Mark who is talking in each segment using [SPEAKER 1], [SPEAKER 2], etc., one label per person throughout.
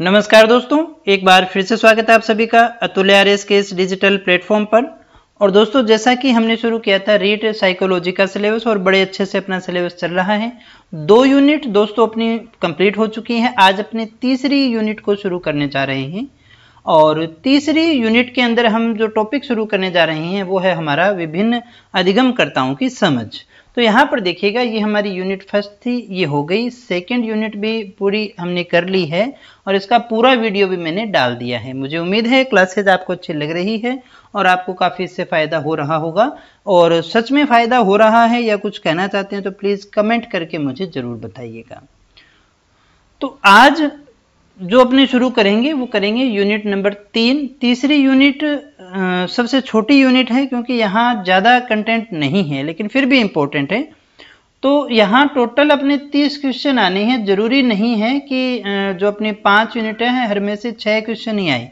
[SPEAKER 1] नमस्कार दोस्तों एक बार फिर से स्वागत है आप सभी का अतुल्य आर के इस डिजिटल प्लेटफॉर्म पर और दोस्तों जैसा कि हमने शुरू किया था रीट साइकोलॉजी का सिलेबस और बड़े अच्छे से अपना सिलेबस चल रहा है दो यूनिट दोस्तों अपनी कंप्लीट हो चुकी है आज अपने तीसरी यूनिट को शुरू करने जा रहे हैं और तीसरी यूनिट के अंदर हम जो टॉपिक शुरू करने जा रहे हैं वो है हमारा विभिन्न अधिगमकर्ताओं की समझ तो यहाँ पर देखिएगा ये हमारी यूनिट फर्स्ट थी ये हो गई सेकंड यूनिट भी पूरी हमने कर ली है और इसका पूरा वीडियो भी मैंने डाल दिया है मुझे उम्मीद है क्लासेज आपको अच्छी लग रही है और आपको काफ़ी इससे फ़ायदा हो रहा होगा और सच में फ़ायदा हो रहा है या कुछ कहना चाहते हैं तो प्लीज़ कमेंट करके मुझे ज़रूर बताइएगा तो आज जो अपने शुरू करेंगे वो करेंगे यूनिट नंबर तीन तीसरी यूनिट सबसे छोटी यूनिट है क्योंकि यहाँ ज़्यादा कंटेंट नहीं है लेकिन फिर भी इम्पोर्टेंट है तो यहाँ टोटल अपने तीस क्वेश्चन आने हैं जरूरी नहीं है कि जो अपने पाँच यूनिट हैं हर में से छः क्वेश्चन ही आए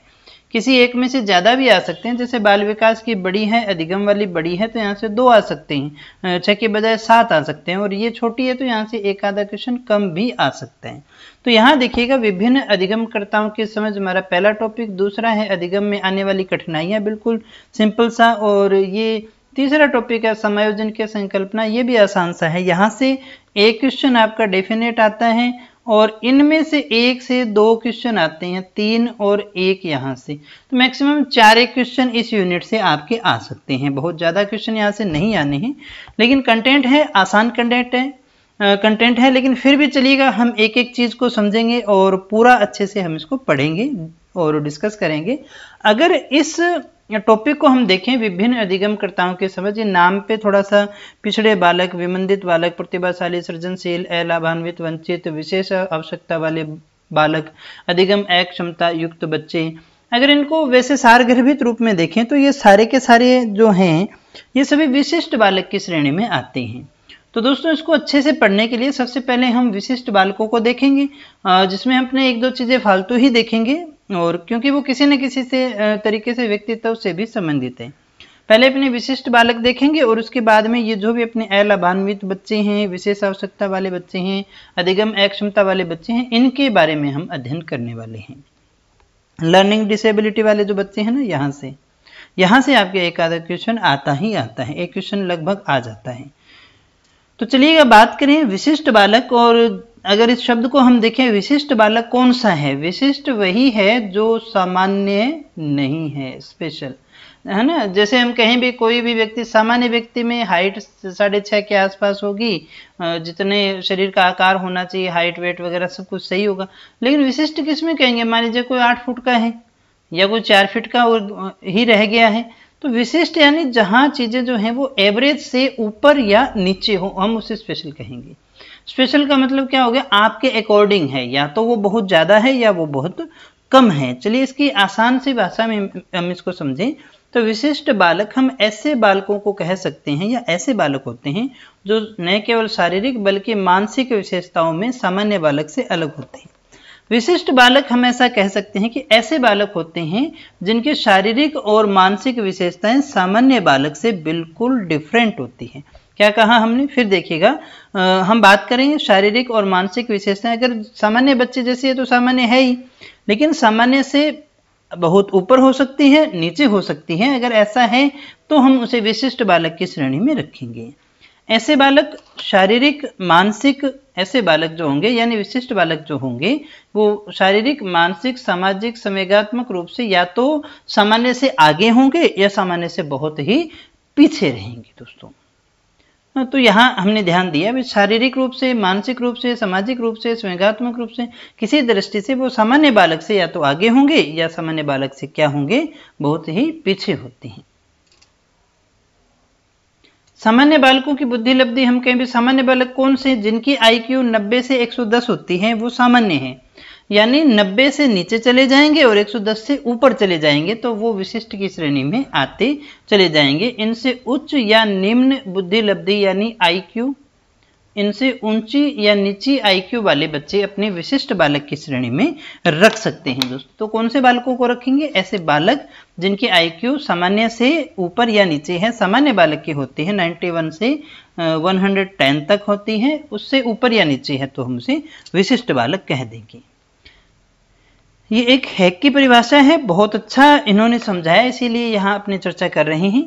[SPEAKER 1] किसी एक में से ज़्यादा भी आ सकते हैं जैसे बाल विकास की बड़ी है अधिगम वाली बड़ी है तो यहाँ से दो आ सकते हैं छः के बजाय सात आ सकते हैं और ये छोटी है तो यहाँ से एक आधा क्वेश्चन कम भी आ सकते हैं तो यहाँ देखिएगा विभिन्न अधिगमकर्ताओं की समझ हमारा पहला टॉपिक दूसरा है अधिगम में आने वाली कठिनाइयाँ बिल्कुल सिंपल सा और ये तीसरा टॉपिक है समायोजन की संकल्पना ये भी आसान सा है यहाँ से एक क्वेश्चन आपका डेफिनेट आता है और इनमें से एक से दो क्वेश्चन आते हैं तीन और एक यहाँ से तो मैक्सिमम चार एक क्वेश्चन इस यूनिट से आपके आ सकते हैं बहुत ज़्यादा क्वेश्चन यहाँ से नहीं आने हैं लेकिन कंटेंट है आसान कंटेंट है कंटेंट है लेकिन फिर भी चलिएगा हम एक एक चीज़ को समझेंगे और पूरा अच्छे से हम इसको पढ़ेंगे और डिस्कस करेंगे अगर इस टॉपिक को हम देखें विभिन्न अधिगमकर्ताओं के समझ नाम पे थोड़ा सा पिछड़े बालक विमंदित बालक प्रतिभाशाली सृजनशील अलाभान्वित वंचित विशेष आवश्यकता वाले बालक अधिगम एक क्षमता युक्त बच्चे अगर इनको वैसे सारगर्भित रूप में देखें तो ये सारे के सारे जो हैं ये सभी विशिष्ट बालक की श्रेणी में आते हैं तो दोस्तों इसको अच्छे से पढ़ने के लिए सबसे पहले हम विशिष्ट बालकों को देखेंगे जिसमें अपने एक दो चीज़ें फालतू ही देखेंगे और क्योंकि वो किसी न किसी से तरीके से व्यक्तित्व से भी संबंधित है पहले अपने विशिष्ट बालक देखेंगे और उसके बाद में ये जो भी अपने अलाभान्वित बच्चे हैं विशेष आवश्यकता वाले बच्चे हैं अधिगम अक्षमता वाले बच्चे हैं इनके बारे में हम अध्ययन करने वाले हैं लर्निंग डिसेबिलिटी वाले जो बच्चे हैं ना यहाँ से यहाँ से आपके एक आधा क्वेश्चन आता ही आता है एक क्वेश्चन लगभग आ जाता है तो चलिएगा बात करें विशिष्ट बालक और अगर इस शब्द को हम देखें विशिष्ट बालक कौन सा है विशिष्ट वही है जो सामान्य नहीं है स्पेशल है ना जैसे हम कहें भी कोई भी व्यक्ति सामान्य व्यक्ति में हाइट साढ़े छः के आसपास होगी जितने शरीर का आकार होना चाहिए हाइट वेट वगैरह सब कुछ सही होगा लेकिन विशिष्ट किस में कहेंगे मान लीजिए कोई आठ फुट का है या कोई चार फिट का और ही रह गया है तो विशिष्ट यानी जहाँ चीज़ें जो हैं वो एवरेज से ऊपर या नीचे हो हम उसे स्पेशल कहेंगे स्पेशल का मतलब क्या हो गया आपके अकॉर्डिंग है या तो वो बहुत ज़्यादा है या वो बहुत कम है चलिए इसकी आसान सी भाषा में हम इसको समझें तो विशिष्ट बालक हम ऐसे बालकों को कह सकते हैं या ऐसे बालक होते हैं जो न केवल शारीरिक बल्कि मानसिक विशेषताओं में सामान्य बालक से अलग होते हैं विशिष्ट बालक हम ऐसा कह सकते हैं कि ऐसे बालक होते हैं जिनके शारीरिक और मानसिक विशेषताएं सामान्य बालक से बिल्कुल डिफरेंट होती हैं क्या कहा हमने फिर देखिएगा हम बात करेंगे शारीरिक और मानसिक विशेषताएं अगर सामान्य बच्चे जैसे है तो सामान्य है ही लेकिन सामान्य से बहुत ऊपर हो सकती है नीचे हो सकती है अगर ऐसा है तो हम उसे विशिष्ट बालक की श्रेणी में रखेंगे ऐसे बालक शारीरिक मानसिक ऐसे बालक जो होंगे यानी विशिष्ट बालक जो होंगे वो शारीरिक मानसिक सामाजिक संवेगात्मक रूप से या तो सामान्य से आगे होंगे या सामान्य से बहुत ही पीछे रहेंगे दोस्तों हाँ, तो यहाँ हमने ध्यान दिया भी शारीरिक रूप से मानसिक रूप से सामाजिक रूप से स्वयंगात्मक रूप से किसी दृष्टि से वो सामान्य बालक से या तो आगे होंगे या सामान्य बालक से क्या होंगे बहुत ही पीछे होते हैं सामान्य बालकों की बुद्धि लब्धि हम कहें भी सामान्य बालक कौन से जिनकी आई क्यू से 110 होती है वो सामान्य है यानी 90 से नीचे चले जाएंगे और 110 से ऊपर चले जाएंगे तो वो विशिष्ट की श्रेणी में आते चले जाएंगे इनसे उच्च या निम्न बुद्धि लब्धि यानी आईक्यू इनसे ऊंची या नीची आईक्यू वाले बच्चे अपने विशिष्ट बालक की श्रेणी में रख सकते हैं दोस्तों तो कौन से बालकों को रखेंगे ऐसे बालक जिनके आईक्यू सामान्य से ऊपर या नीचे है सामान्य बालक के होते हैं 91 से 110 तक होती है उससे ऊपर या नीचे है तो हम उसे विशिष्ट बालक कह देंगे ये एक हैक की परिभाषा है बहुत अच्छा इन्होंने समझाया इसीलिए यहाँ अपने चर्चा कर रहे हैं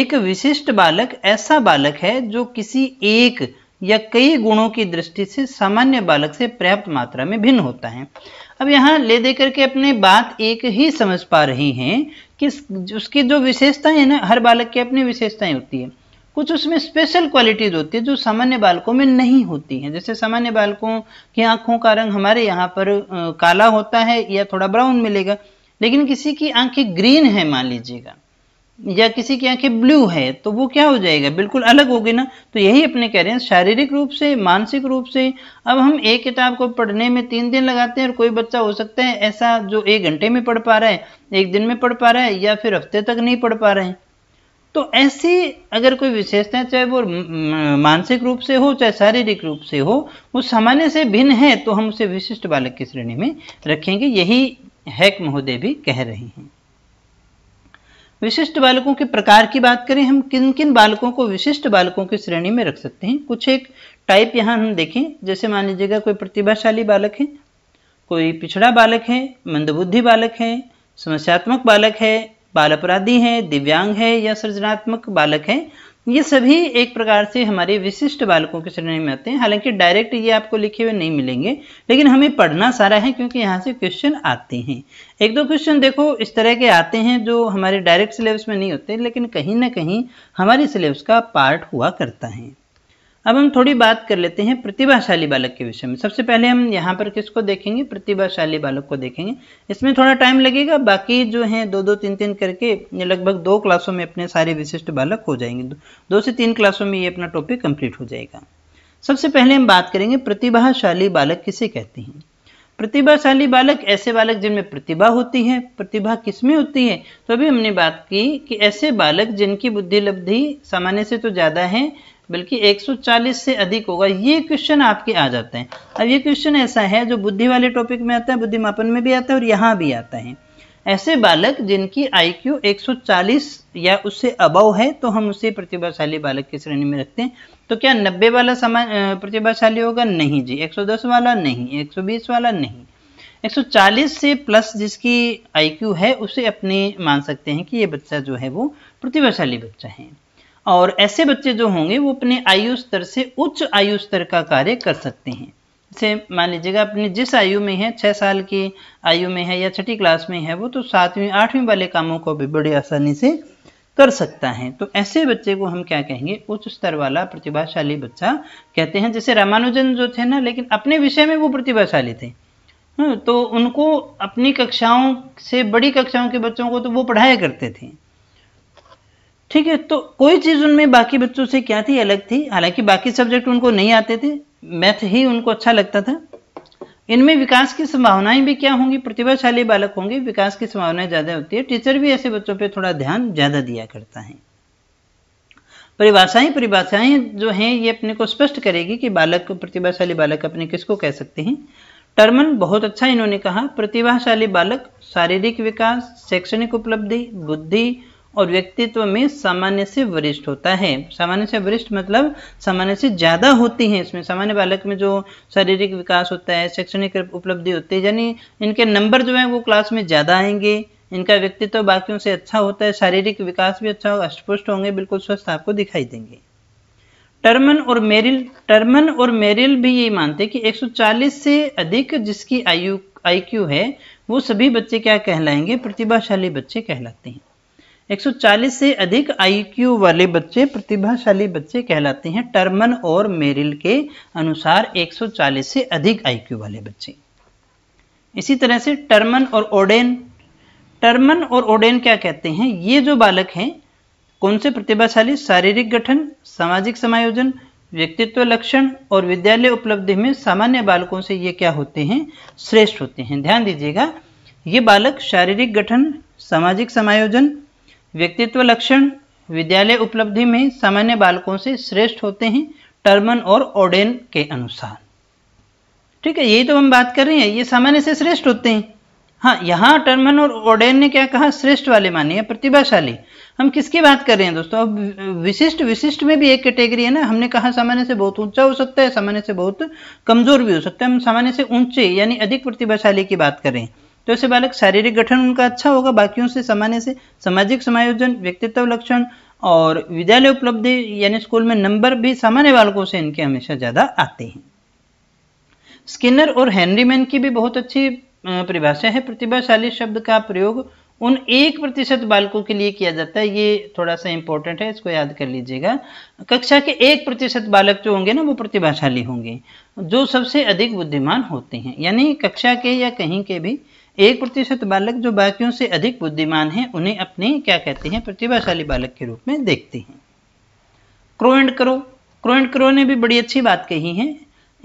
[SPEAKER 1] एक विशिष्ट बालक ऐसा बालक है जो किसी एक या कई गुणों की दृष्टि से सामान्य बालक से पर्याप्त मात्रा में भिन्न होता है अब यहाँ ले दे करके अपने बात एक ही समझ पा रही हैं कि उसकी जो विशेषताएं हैं ना हर बालक की अपनी विशेषताएं होती है कुछ उसमें स्पेशल क्वालिटीज होती है जो सामान्य बालकों में नहीं होती हैं जैसे सामान्य बालकों की आंखों का रंग हमारे यहाँ पर काला होता है या थोड़ा ब्राउन मिलेगा लेकिन किसी की आंखें ग्रीन है मान लीजिएगा या किसी की आंखें ब्लू है तो वो क्या हो जाएगा बिल्कुल अलग होगी ना तो यही अपने कह रहे हैं शारीरिक रूप से मानसिक रूप से अब हम एक किताब को पढ़ने में तीन दिन लगाते हैं और कोई बच्चा हो सकता है ऐसा जो एक घंटे में पढ़ पा रहा है एक दिन में पढ़ पा रहा है या फिर हफ्ते तक नहीं पढ़ पा रहे हैं तो ऐसे अगर कोई विशेषताएं चाहे वो मानसिक रूप से हो चाहे शारीरिक रूप से हो वो सामान्य से भिन्न है तो हम उसे विशिष्ट बालक की श्रेणी में रखेंगे यही हैक महोदय भी कह रहे हैं विशिष्ट बालकों के प्रकार की बात करें हम किन किन बालकों को विशिष्ट बालकों की श्रेणी में रख सकते हैं कुछ एक टाइप यहाँ हम देखें जैसे मान लीजिएगा कोई प्रतिभाशाली बालक है कोई पिछड़ा बालक है मंदबुद्धि बालक है समस्यात्मक बालक है बाल अपराधी हैं दिव्यांग है या सृजनात्मक बालक हैं ये सभी एक प्रकार से हमारे विशिष्ट बालकों की श्रेणी में आते हैं हालांकि डायरेक्ट ये आपको लिखे हुए नहीं मिलेंगे लेकिन हमें पढ़ना सारा है क्योंकि यहाँ से क्वेश्चन आते हैं एक दो क्वेश्चन देखो इस तरह के आते हैं जो हमारे डायरेक्ट सिलेबस में नहीं होते लेकिन कहीं ना कहीं हमारे सिलेबस का पार्ट हुआ करता है अब हम थोड़ी बात कर लेते हैं प्रतिभाशाली बालक के विषय में सबसे पहले हम यहाँ पर किसको देखेंगे प्रतिभाशाली बालक को देखेंगे इसमें थोड़ा टाइम लगेगा बाकी जो हैं दो दो तीन तीन करके लगभग दो क्लासों में अपने सारे विशिष्ट बालक हो जाएंगे दो से तीन क्लासों में ये अपना टॉपिक कंप्लीट हो जाएगा सबसे पहले हम बात करेंगे प्रतिभाशाली बालक किसे कहते हैं प्रतिभाशाली बालक ऐसे बालक जिनमें प्रतिभा होती है प्रतिभा किसमें होती है तो अभी हमने बात की कि ऐसे बालक जिनकी बुद्धि लब्धि सामान्य से तो ज़्यादा है बल्कि 140 से अधिक होगा ये क्वेश्चन आपके आ जाते हैं अब ये क्वेश्चन ऐसा है जो बुद्धि वाले टॉपिक में आता है बुद्धिमापन में भी आता है और यहाँ भी आता है ऐसे बालक जिनकी आई क्यू या उससे अबव है तो हम उसे प्रतिभाशाली बालक की श्रेणी में रखते हैं तो क्या 90 वाला समान प्रतिभाशाली होगा नहीं जी 110 वाला नहीं 120 वाला नहीं 140 से प्लस जिसकी आई है उसे अपने मान सकते हैं कि ये बच्चा जो है वो प्रतिभाशाली बच्चा है और ऐसे बच्चे जो होंगे वो अपने आयु स्तर से उच्च आयु स्तर का कार्य कर सकते हैं जैसे मान लीजिएगा अपने जिस आयु में है छः साल की आयु में है या छठी क्लास में है वो तो सातवीं आठवीं वाले कामों को भी बड़ी आसानी से कर सकता है तो ऐसे बच्चे को हम क्या कहेंगे उच्च स्तर वाला प्रतिभाशाली बच्चा कहते हैं जैसे रामानुजन जो थे ना लेकिन अपने विषय में वो प्रतिभाशाली थे हाँ, तो उनको अपनी कक्षाओं से बड़ी कक्षाओं के बच्चों को तो वो पढ़ाया करते थे ठीक है तो कोई चीज़ उनमें बाकी बच्चों से क्या थी अलग थी हालांकि बाकी सब्जेक्ट उनको नहीं आते थे मैथ ही उनको अच्छा लगता था इनमें विकास की संभावनाएं भी क्या होंगी प्रतिभाशाली बालक होंगे विकास की संभावनाएं ज़्यादा होती है टीचर भी ऐसे बच्चों पर थोड़ा ध्यान ज़्यादा दिया करता है परिभाषाएं परिभाषाएं जो हैं ये अपने को स्पष्ट करेगी कि बालक प्रतिभाशाली बालक अपने किसको कह सकते हैं टर्मन बहुत अच्छा इन्होंने कहा प्रतिभाशाली बालक शारीरिक विकास शैक्षणिक उपलब्धि बुद्धि और व्यक्तित्व में सामान्य से वरिष्ठ होता है सामान्य से वरिष्ठ मतलब सामान्य से ज़्यादा होती है इसमें सामान्य बालक में जो शारीरिक विकास होता है शैक्षणिक उपलब्धि होती है यानी इनके नंबर जो हैं वो क्लास में ज़्यादा आएंगे इनका व्यक्तित्व बाकियों से अच्छा होता है शारीरिक विकास भी अच्छा होगा अस्पष्ट होंगे बिल्कुल स्वस्थ आपको दिखाई देंगे टर्मन और मेरिल टर्मन और मेरिल भी यही मानते हैं कि 140 से अधिक जिसकी आयु आईक्यू है वो सभी बच्चे क्या कहलाएंगे प्रतिभाशाली बच्चे कहलाते हैं 140 से अधिक आईक्यू वाले बच्चे प्रतिभाशाली बच्चे कहलाते हैं टर्मन और मेरिल के अनुसार 140 से अधिक आईक्यू वाले बच्चे इसी तरह से टर्मन और ओडेन टर्मन और ओडेन क्या कहते हैं ये जो बालक हैं कौन से प्रतिभाशाली शारीरिक गठन सामाजिक समायोजन व्यक्तित्व लक्षण और विद्यालय उपलब्धि में सामान्य बालकों से ये क्या होते हैं श्रेष्ठ होते हैं ध्यान दीजिएगा ये बालक शारीरिक गठन सामाजिक समायोजन व्यक्तित्व लक्षण विद्यालय उपलब्धि में सामान्य बालकों से श्रेष्ठ होते हैं टर्मन और ओडेन के अनुसार ठीक है यही तो हम बात कर रहे हैं ये सामान्य से श्रेष्ठ होते हैं हाँ यहाँ टर्मन और ओडेन ने क्या कहा श्रेष्ठ वाले माने हैं प्रतिभाशाली हम किसकी बात कर रहे हैं दोस्तों अब विशिष्ट विशिष्ट में भी एक कैटेगरी है ना हमने कहा सामान्य से बहुत ऊंचा हो सकता है सामान्य से बहुत कमजोर भी हो सकता है हम सामान्य से ऊंचे यानी अधिक प्रतिभाशाली की बात कर रहे हैं तो ऐसे बालक शारीरिक गठन उनका अच्छा होगा बाकियों से सामान्य से सामाजिक समायोजन व्यक्तित्व लक्षण और विद्यालय उपलब्धि यानी स्कूल में नंबर भी सामान्य बालकों से इनके हमेशा ज़्यादा आते हैं स्किनर और हैनरीमैन की भी बहुत अच्छी परिभाषा है प्रतिभाशाली शब्द का प्रयोग उन एक प्रतिशत बालकों के लिए किया जाता है ये थोड़ा सा इंपॉर्टेंट है इसको याद कर लीजिएगा कक्षा के एक प्रतिशत बालक जो होंगे ना वो प्रतिभाशाली होंगे जो सबसे अधिक बुद्धिमान होते हैं यानी कक्षा के या कहीं के भी एक प्रतिशत बालक जो बाकियों से अधिक बुद्धिमान हैं उन्हें अपने क्या कहते हैं प्रतिभाशाली बालक के रूप में देखते हैं क्रो एंड करो क्रो एंड करो ने भी बड़ी अच्छी बात कही है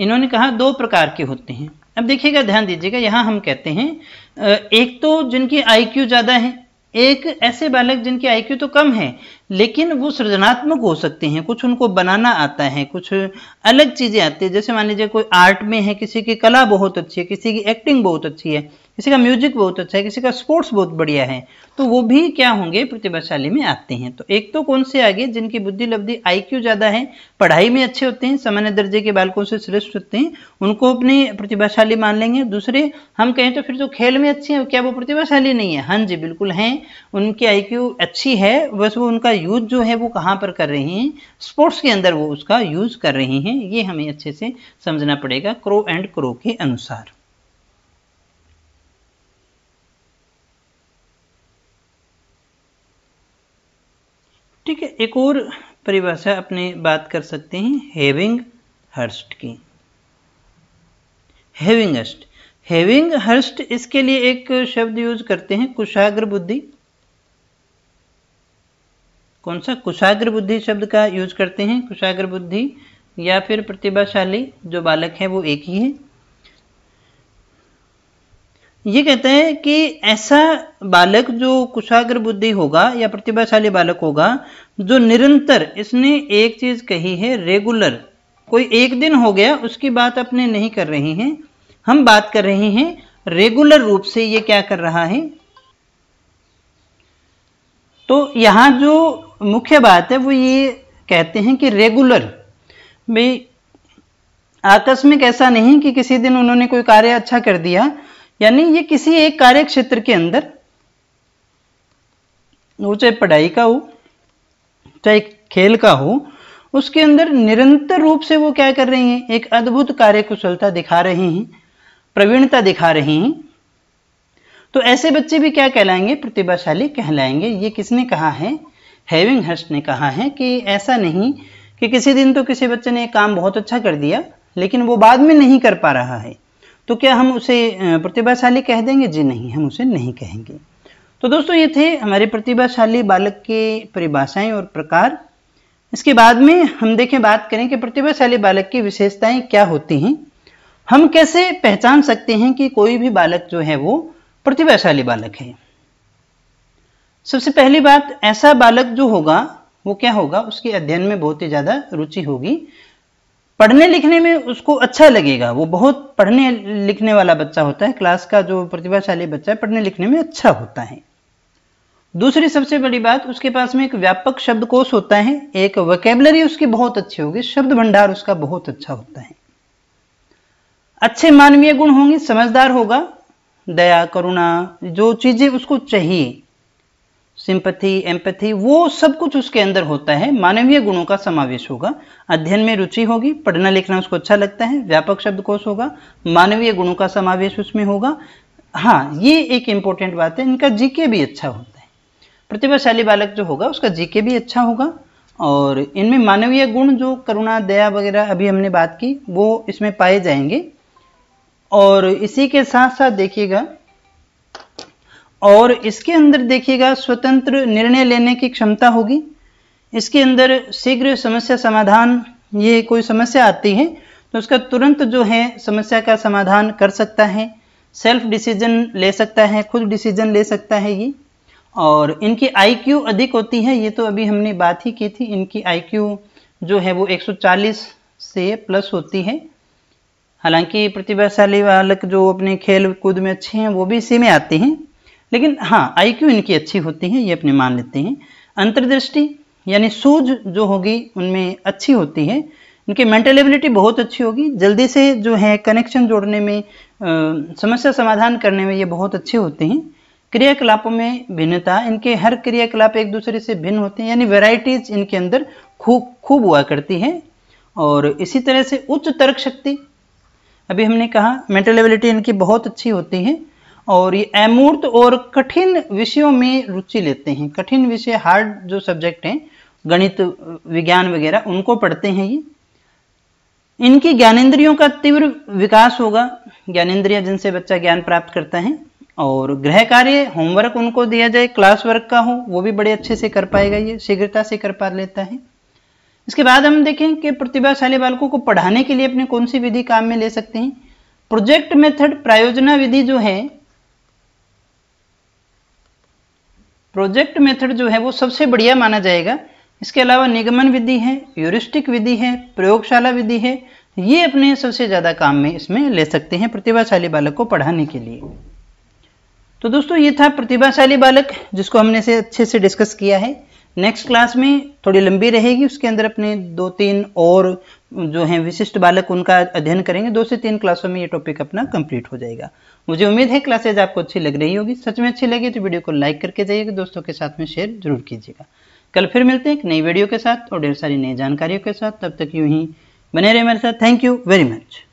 [SPEAKER 1] इन्होंने कहा दो प्रकार के होते हैं अब देखिएगा ध्यान दीजिएगा यहाँ हम कहते हैं एक तो जिनकी आईक्यू ज़्यादा है एक ऐसे बालक जिनकी आईक्यू तो कम है लेकिन वो सृजनात्मक हो सकते हैं कुछ उनको बनाना आता है कुछ अलग चीज़ें आती है जैसे मान लीजिए कोई आर्ट में है किसी की कला बहुत अच्छी है किसी की एक्टिंग बहुत अच्छी है किसी का म्यूजिक बहुत अच्छा है किसी का स्पोर्ट्स बहुत बढ़िया है तो वो भी क्या होंगे प्रतिभाशाली में आते हैं तो एक तो कौन से आगे जिनकी बुद्धि लब्धि आईक्यू ज्यादा है पढ़ाई में अच्छे होते हैं सामान्य दर्जे के बालकों से श्रेष्ठ होते हैं उनको अपनी प्रतिभाशाली मान लेंगे दूसरे हम कहें तो फिर तो खेल में अच्छे हैं क्या वो प्रतिभाशाली नहीं है हाँ जी बिल्कुल हैं उनकी आई अच्छी है बस वो उनका यूज जो है वो कहाँ पर कर रहे हैं स्पोर्ट्स के अंदर वो उसका यूज कर रहे हैं ये हमें अच्छे से समझना पड़ेगा क्रो एंड क्रो के अनुसार ठीक है एक और परिभाषा अपने बात कर सकते हैं हैविंग हर्स्ट की हैविंग हर्स्ट हैविंग हर्स्ट इसके लिए एक शब्द यूज करते हैं कुशाग्र बुद्धि कौन सा कुशाग्र बुद्धि शब्द का यूज करते हैं कुशाग्र बुद्धि या फिर प्रतिभाशाली जो बालक है वो एक ही है ये कहते हैं कि ऐसा बालक जो कुशाग्र बुद्धि होगा या प्रतिभाशाली बालक होगा जो निरंतर इसने एक चीज कही है रेगुलर कोई एक दिन हो गया उसकी बात अपने नहीं कर रहे हैं हम बात कर रहे हैं रेगुलर रूप से ये क्या कर रहा है तो यहाँ जो मुख्य बात है वो ये कहते हैं कि रेगुलर भाई आकस्मिक ऐसा नहीं कि किसी दिन उन्होंने कोई कार्य अच्छा कर दिया यानी ये किसी एक कार्य क्षेत्र के अंदर वो चाहे पढ़ाई का हो चाहे खेल का हो उसके अंदर निरंतर रूप से वो क्या कर रही हैं एक अद्भुत कार्यकुशलता दिखा रही हैं प्रवीणता दिखा रही हैं तो ऐसे बच्चे भी क्या कहलाएंगे प्रतिभाशाली कहलाएंगे ये किसने कहा है हैविंग हर्स्ट ने कहा है कि ऐसा नहीं कि किसी दिन तो किसी बच्चे ने काम बहुत अच्छा कर दिया लेकिन वो बाद में नहीं कर पा रहा है तो क्या हम उसे प्रतिभाशाली कह देंगे जी नहीं हम उसे नहीं कहेंगे तो दोस्तों ये थे हमारे प्रतिभाशाली बालक के परिभाषाएं और प्रकार इसके बाद में हम देखें बात करें कि प्रतिभाशाली बालक की विशेषताएं क्या होती हैं हम कैसे पहचान सकते हैं कि कोई भी बालक जो है वो प्रतिभाशाली बालक है सबसे पहली बात ऐसा बालक जो होगा वो क्या होगा उसके अध्ययन में बहुत ही ज़्यादा रुचि होगी पढ़ने लिखने में उसको अच्छा लगेगा वो बहुत पढ़ने लिखने वाला बच्चा होता है क्लास का जो प्रतिभाशाली बच्चा है पढ़ने लिखने में अच्छा होता है दूसरी सबसे बड़ी बात उसके पास में एक व्यापक शब्दकोश होता है एक वैकेबलरी उसकी बहुत अच्छी होगी शब्द भंडार उसका बहुत अच्छा होता है अच्छे मानवीय गुण होंगे समझदार होगा दया करुणा जो चीजें उसको चाहिए सिंपथी एम्पथी वो सब कुछ उसके अंदर होता है मानवीय गुणों का समावेश होगा अध्ययन में रुचि होगी पढ़ना लिखना उसको अच्छा लगता है व्यापक शब्दकोश होगा मानवीय गुणों का समावेश उसमें होगा हाँ ये एक इंपॉर्टेंट बात है इनका जीके भी अच्छा होता है प्रतिभाशाली बालक जो होगा उसका जीके भी अच्छा होगा और इनमें मानवीय गुण जो करुणा दया वगैरह अभी हमने बात की वो इसमें पाए जाएंगे और इसी के साथ साथ देखिएगा और इसके अंदर देखिएगा स्वतंत्र निर्णय लेने की क्षमता होगी इसके अंदर शीघ्र समस्या समाधान ये कोई समस्या आती है तो उसका तुरंत जो है समस्या का समाधान कर सकता है सेल्फ डिसीजन ले सकता है खुद डिसीजन ले सकता है ये और इनकी आईक्यू अधिक होती है ये तो अभी हमने बात ही की थी इनकी आईक्यू जो है वो 140 से प्लस होती है हालांकि प्रतिभाशाली बालक जो अपने खेल कूद में अच्छे हैं वो भी इसी में आते हैं लेकिन हाँ आईक्यू इनकी अच्छी होती है ये अपने मान लेते हैं अंतर्दृष्टि यानी सूझ जो होगी उनमें अच्छी होती है इनकी मेंटल एबिलिटी बहुत अच्छी होगी जल्दी से जो है कनेक्शन जोड़ने में आ, समस्या समाधान करने में ये बहुत अच्छे होते हैं क्रियाकलापों में भिन्नता इनके हर क्रियाकलाप एक दूसरे से भिन्न होते हैं यानी वेराइटीज इनके अंदर खूब खूब हुआ करती है और इसी तरह से उच्च तर्क शक्ति अभी हमने कहा मेंटल एबिलिटी इनकी बहुत अच्छी होती है और ये अमूर्त और कठिन विषयों में रुचि लेते हैं कठिन विषय हार्ड जो सब्जेक्ट हैं गणित विज्ञान वगैरह उनको पढ़ते हैं ये इनकी ज्ञानेन्द्रियों का तीव्र विकास होगा ज्ञानेन्द्रिया जिनसे बच्चा ज्ञान प्राप्त करता है और गृह कार्य होमवर्क उनको दिया जाए क्लास वर्क का हो वो भी बड़े अच्छे से कर पाएगा ये शीघ्रता से कर पा लेता है इसके बाद हम देखें कि प्रतिभाशाली बालकों को पढ़ाने के लिए अपने कौन सी विधि काम में ले सकते हैं प्रोजेक्ट मेथड प्रायोजना विधि जो है प्रोजेक्ट मेथड जो है वो सबसे बढ़िया माना जाएगा इसके अलावा निगमन विधि है यूरिस्टिक विधि है प्रयोगशाला विधि है ये अपने सबसे ज़्यादा काम में इसमें ले सकते हैं प्रतिभाशाली बालक को पढ़ाने के लिए तो दोस्तों ये था प्रतिभाशाली बालक जिसको हमने से अच्छे से डिस्कस किया है नेक्स्ट क्लास में थोड़ी लंबी रहेगी उसके अंदर अपने दो तीन और जो हैं विशिष्ट बालक उनका अध्ययन करेंगे दो से तीन क्लासों में ये टॉपिक अपना कंप्लीट हो जाएगा मुझे उम्मीद है क्लासेज आपको अच्छी लग रही होगी सच में अच्छी लगी तो वीडियो को लाइक करके जाइएगा दोस्तों के साथ में शेयर जरूर कीजिएगा कल फिर मिलते हैं एक नई वीडियो के साथ और ढेर सारी नई जानकारियों के साथ तब तक यूं ही बने रहे मेरे साथ थैंक यू वेरी मच